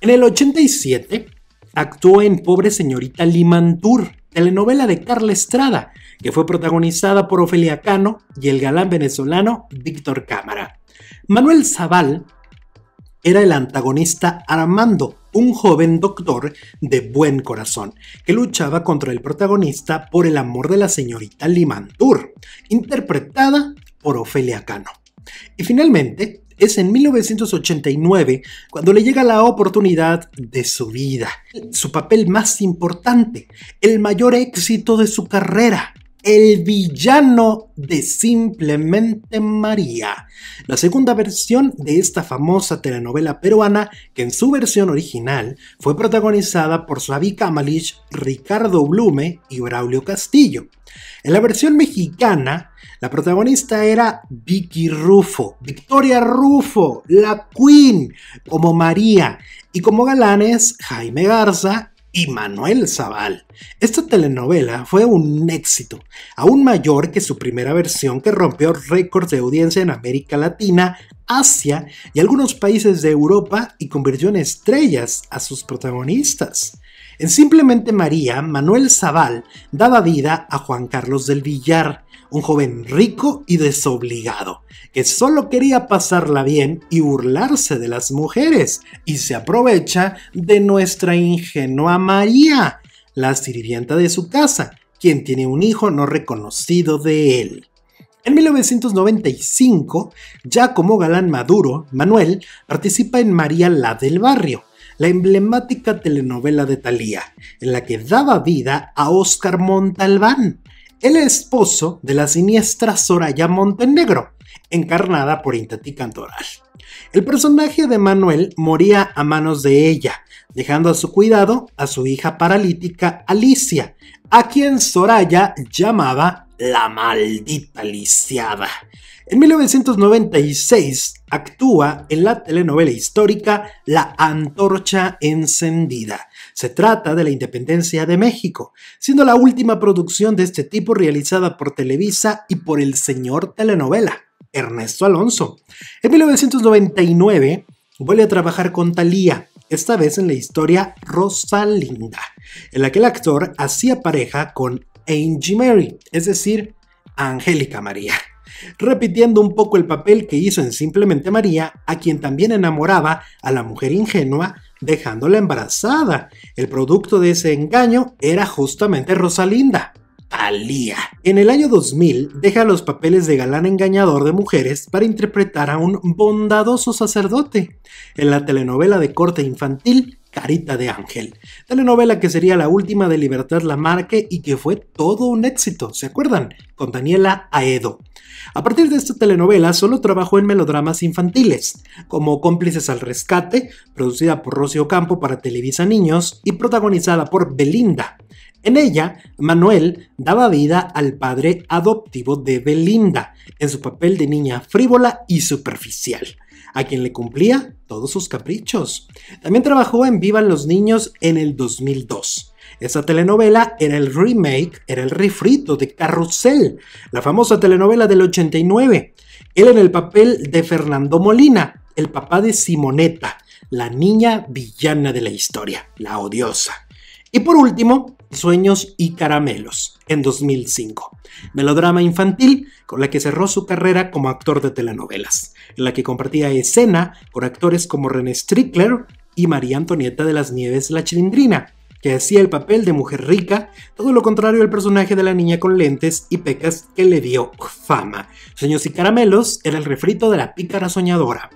En el 87 actuó en Pobre Señorita Limantur, telenovela de Carla Estrada, que fue protagonizada por Ofelia Cano y el galán venezolano Víctor Cámara. Manuel Zaval era el antagonista Armando, un joven doctor de buen corazón, que luchaba contra el protagonista por el amor de la señorita Limantur, interpretada por Ofelia Cano. Y finalmente, es en 1989 cuando le llega la oportunidad de su vida, su papel más importante, el mayor éxito de su carrera, el villano de Simplemente María, la segunda versión de esta famosa telenovela peruana que en su versión original fue protagonizada por Suavi Kamalich, Ricardo Blume y Braulio Castillo. En la versión mexicana, la protagonista era Vicky Rufo, Victoria Rufo, la Queen, como María, y como galanes Jaime Garza y Manuel Zaval. Esta telenovela fue un éxito, aún mayor que su primera versión que rompió récords de audiencia en América Latina, Asia y algunos países de Europa y convirtió en estrellas a sus protagonistas. En Simplemente María, Manuel Zaval daba vida a Juan Carlos del Villar, un joven rico y desobligado, que solo quería pasarla bien y burlarse de las mujeres, y se aprovecha de nuestra ingenua María, la sirvienta de su casa, quien tiene un hijo no reconocido de él. En 1995, ya como galán maduro, Manuel participa en María la del Barrio, la emblemática telenovela de Thalía, en la que daba vida a Oscar Montalbán, el esposo de la siniestra Soraya Montenegro, encarnada por Intati Cantoral. El personaje de Manuel moría a manos de ella, dejando a su cuidado a su hija paralítica Alicia, a quien Soraya llamaba la maldita lisiada. En 1996 actúa en la telenovela histórica La Antorcha Encendida. Se trata de la independencia de México, siendo la última producción de este tipo realizada por Televisa y por el señor telenovela, Ernesto Alonso. En 1999 vuelve a trabajar con Talía, esta vez en la historia Rosalinda, en la que el actor hacía pareja con Angie e Mary, es decir, Angélica María, repitiendo un poco el papel que hizo en Simplemente María, a quien también enamoraba a la mujer ingenua, dejándola embarazada. El producto de ese engaño era justamente Rosalinda. Talía. En el año 2000 deja los papeles de galán engañador de mujeres para interpretar a un bondadoso sacerdote en la telenovela de corte infantil Carita de Ángel, telenovela que sería la última de Libertad Lamarque y que fue todo un éxito, ¿se acuerdan? Con Daniela Aedo. A partir de esta telenovela solo trabajó en melodramas infantiles, como Cómplices al Rescate, producida por Rocío Campo para Televisa Niños y protagonizada por Belinda. En ella, Manuel daba vida al padre adoptivo de Belinda, en su papel de niña frívola y superficial a quien le cumplía todos sus caprichos. También trabajó en Vivan los Niños en el 2002. Esa telenovela era el remake, era el refrito de Carrusel, la famosa telenovela del 89. Él en el papel de Fernando Molina, el papá de Simoneta, la niña villana de la historia, la odiosa. Y por último, Sueños y Caramelos en 2005, melodrama infantil con la que cerró su carrera como actor de telenovelas, en la que compartía escena con actores como René Strickler y María Antonieta de las Nieves La Chilindrina, que hacía el papel de mujer rica, todo lo contrario al personaje de la niña con lentes y pecas que le dio fama. Sueños y Caramelos era el refrito de la pícara soñadora,